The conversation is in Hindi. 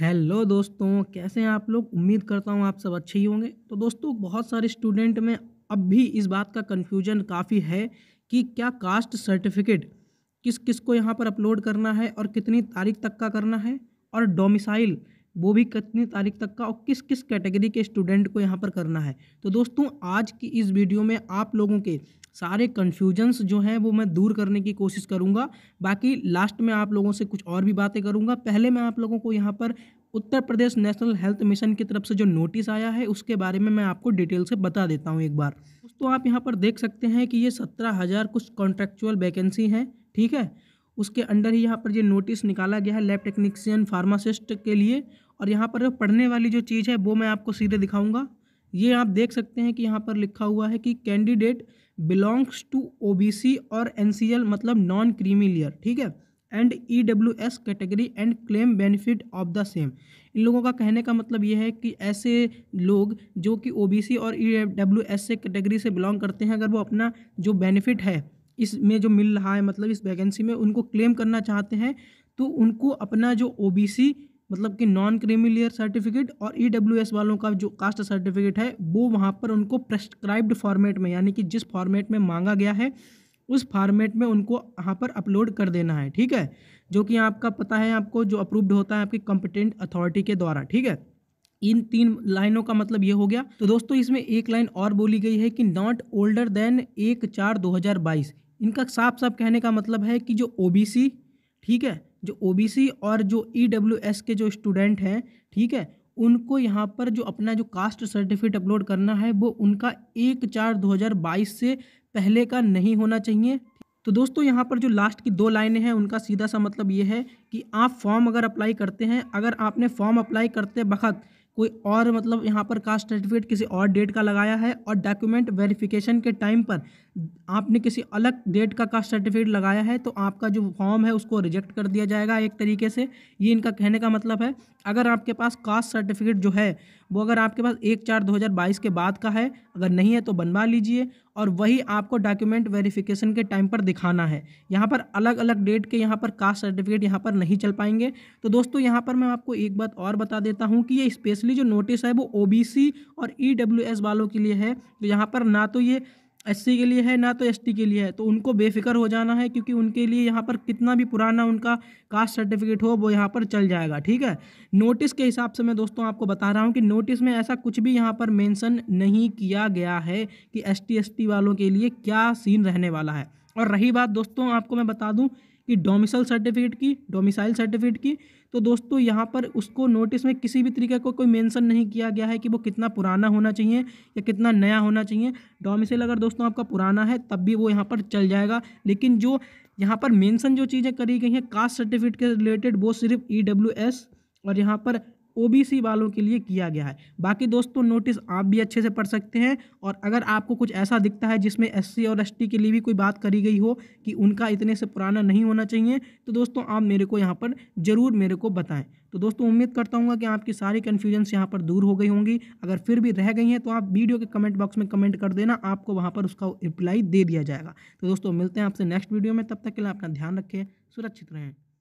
हेलो दोस्तों कैसे हैं आप लोग उम्मीद करता हूँ आप सब अच्छे ही होंगे तो दोस्तों बहुत सारे स्टूडेंट में अब भी इस बात का कन्फ्यूजन काफ़ी है कि क्या कास्ट सर्टिफिकेट किस किस को यहाँ पर अपलोड करना है और कितनी तारीख तक का करना है और डोमिसाइल वो भी कितनी तारीख तक का और किस किस कैटेगरी के स्टूडेंट को यहाँ पर करना है तो दोस्तों आज की इस वीडियो में आप लोगों के सारे कन्फ्यूजन्स जो हैं वो मैं दूर करने की कोशिश करूँगा बाकी लास्ट में आप लोगों से कुछ और भी बातें करूँगा पहले मैं आप लोगों को यहाँ पर Uttar Pradesh national health mission की तरफ से जो नोटिस आया है उसके बारे में मैं आपको डिटेल से बता देता हूँ एक बार दोस्तों आप यहाँ पर देख सकते हैं कि ये सत्रह हज़ार कुछ कॉन्ट्रेक्चुअल वैकेंसी हैं ठीक है उसके अंडर ही यहाँ पर ये नोटिस निकाला गया है लैब टेक्नीसियन फार्मासिस्ट के लिए और यहाँ पर पढ़ने वाली जो चीज़ है वो मैं आपको सीधे दिखाऊंगा ये आप देख सकते हैं कि यहाँ पर लिखा हुआ है कि कैंडिडेट बिलोंग्स टू ओबीसी और एनसीएल मतलब नॉन क्रीमी लेयर ठीक है and E W S category and claim benefit of the same इन लोगों का कहने का मतलब यह है कि ऐसे लोग जो कि ओ बी सी और ई डब्ल्यू एस से कैटेगरी से बिलोंग करते हैं अगर वो अपना जो बेनिफिट है इसमें जो मिल रहा है मतलब इस वैकेंसी में उनको क्लेम करना चाहते हैं तो उनको अपना जो ओ मतलब कि नॉन क्रीमिलियर सर्टिफिकेट और ई e वालों का जो कास्ट सर्टिफिकेट है वो वहाँ पर उनको प्रेस्क्राइब्ड फॉर्मेट में यानी कि जिस फॉर्मेट में मांगा गया है उस फॉर्मेट में उनको यहाँ पर अपलोड कर देना है ठीक है जो कि आपका पता है आपको जो अप्रूव्ड होता है आपकी कॉम्पिटेंट अथॉरिटी के द्वारा ठीक है इन तीन लाइनों का मतलब ये हो गया तो दोस्तों इसमें एक लाइन और बोली गई है कि नॉट ओल्डर देन एक चार दो हज़ार बाईस इनका साफ साफ कहने का मतलब है कि जो ओ ठीक है जो ओ और जो ई e के जो स्टूडेंट हैं ठीक है उनको यहाँ पर जो अपना जो कास्ट सर्टिफिकेट अपलोड करना है वो उनका एक चार 2022 से पहले का नहीं होना चाहिए तो दोस्तों यहाँ पर जो लास्ट की दो लाइनें हैं उनका सीधा सा मतलब ये है कि आप फॉर्म अगर अप्लाई करते हैं अगर आपने फॉर्म अप्लाई करते वक्त कोई और मतलब यहाँ पर कास्ट सर्टिफिकेट किसी और डेट का लगाया है और डॉक्यूमेंट वेरिफिकेशन के टाइम पर आपने किसी अलग डेट का कास्ट सर्टिफिकेट लगाया है तो आपका जो फॉर्म है उसको रिजेक्ट कर दिया जाएगा एक तरीके से ये इनका कहने का मतलब है अगर आपके पास कास्ट सर्टिफिकेट जो है वो अगर आपके पास एक चार 2022 के बाद का है अगर नहीं है तो बनवा लीजिए और वही आपको डॉक्यूमेंट वेरिफिकेशन के टाइम पर दिखाना है यहाँ पर अलग अलग डेट के यहाँ पर कास्ट सर्टिफिकेट यहाँ पर नहीं चल पाएंगे तो दोस्तों यहाँ पर मैं आपको एक बात और बता देता हूँ कि ये स्पेशली जो नोटिस है वो ओ और ई e वालों के लिए है तो यहाँ पर ना तो ये एस के लिए है ना तो एस के लिए है तो उनको बेफिक्र हो जाना है क्योंकि उनके लिए यहाँ पर कितना भी पुराना उनका कास्ट सर्टिफिकेट हो वो यहाँ पर चल जाएगा ठीक है नोटिस के हिसाब से मैं दोस्तों आपको बता रहा हूँ कि नोटिस में ऐसा कुछ भी यहाँ पर मेंशन नहीं किया गया है कि एस टी वालों के लिए क्या सीन रहने वाला है और रही बात दोस्तों आपको मैं बता दूं कि डोमिसल सर्टिफिकेट की डोमिसाइल सर्टिफिकेट की तो दोस्तों यहाँ पर उसको नोटिस में किसी भी तरीके को कोई मेंशन नहीं किया गया है कि वो कितना पुराना होना चाहिए या कितना नया होना चाहिए डोमिसल अगर दोस्तों आपका पुराना है तब भी वो यहाँ पर चल जाएगा लेकिन जो यहाँ पर मेंशन जो चीज़ें करी गई हैं कास्ट सर्टिफिकेट के रिलेटेड वो सिर्फ ई e और यहाँ पर ओबीसी वालों के लिए किया गया है बाकी दोस्तों नोटिस आप भी अच्छे से पढ़ सकते हैं और अगर आपको कुछ ऐसा दिखता है जिसमें एससी और एसटी के लिए भी कोई बात करी गई हो कि उनका इतने से पुराना नहीं होना चाहिए तो दोस्तों आप मेरे को यहाँ पर ज़रूर मेरे को बताएं तो दोस्तों उम्मीद करता हूँ कि आपकी सारी कन्फ्यूजन्स यहाँ पर दूर हो गई होंगी अगर फिर भी रह गई हैं तो आप वीडियो के कमेंट बॉक्स में कमेंट कर देना आपको वहाँ पर उसका रिप्लाई दे दिया जाएगा तो दोस्तों मिलते हैं आपसे नेक्स्ट वीडियो में तब तक के लिए अपना ध्यान रखें सुरक्षित रहें